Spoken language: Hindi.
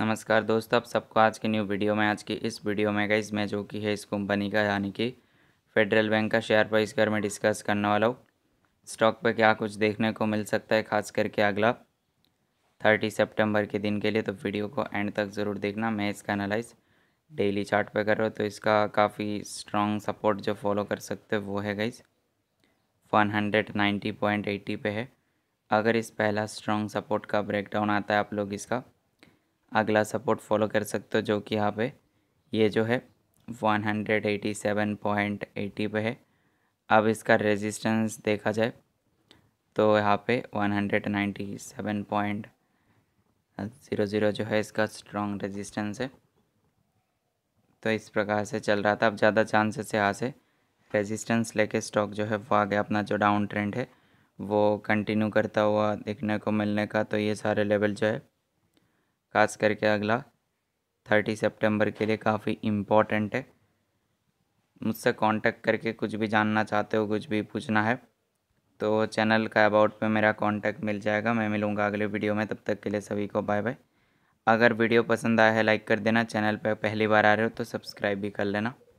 नमस्कार दोस्तों आप सबको आज की न्यू वीडियो में आज की इस वीडियो में गई मैं जो कि है इस कंपनी का यानी कि फेडरल बैंक का शेयर प्राइस के मैं डिस्कस करने वाला हूँ स्टॉक पे क्या कुछ देखने को मिल सकता है खास करके अगला थर्टी सितंबर के दिन के लिए तो वीडियो को एंड तक ज़रूर देखना मैं इसका एनालाइज डेली चार्ट कर रहा हूँ तो इसका काफ़ी स्ट्रॉन्ग सपोर्ट जो फॉलो कर सकते वो है गाइस वन पे है अगर इस पहला स्ट्रॉन्ग सपोर्ट का ब्रेकडाउन आता है आप लोग इसका अगला सपोर्ट फॉलो कर सकते हो जो कि यहाँ पे ये जो है one hundred eighty seven point eighty पे है अब इसका रेजिस्टेंस देखा जाए तो यहाँ पे one hundred seven point zero zero जो है इसका स्ट्रॉन्ग रेजिस्टेंस है तो इस प्रकार से चल रहा था अब ज़्यादा चांसेस है यहाँ से रेजिस्टेंस लेके स्टॉक जो है वो आगे अपना जो डाउन ट्रेंड है वो कंटिन्यू करता हुआ देखने को मिलने का तो ये सारे लेवल जो है खास करके अगला थर्टी सितंबर के लिए काफ़ी इम्पोर्टेंट है मुझसे कांटेक्ट करके कुछ भी जानना चाहते हो कुछ भी पूछना है तो चैनल का अबाउट पे मेरा कांटेक्ट मिल जाएगा मैं मिलूँगा अगले वीडियो में तब तक के लिए सभी को बाय बाय अगर वीडियो पसंद आया है लाइक कर देना चैनल पर पहली बार आ रहे हो तो सब्सक्राइब भी कर लेना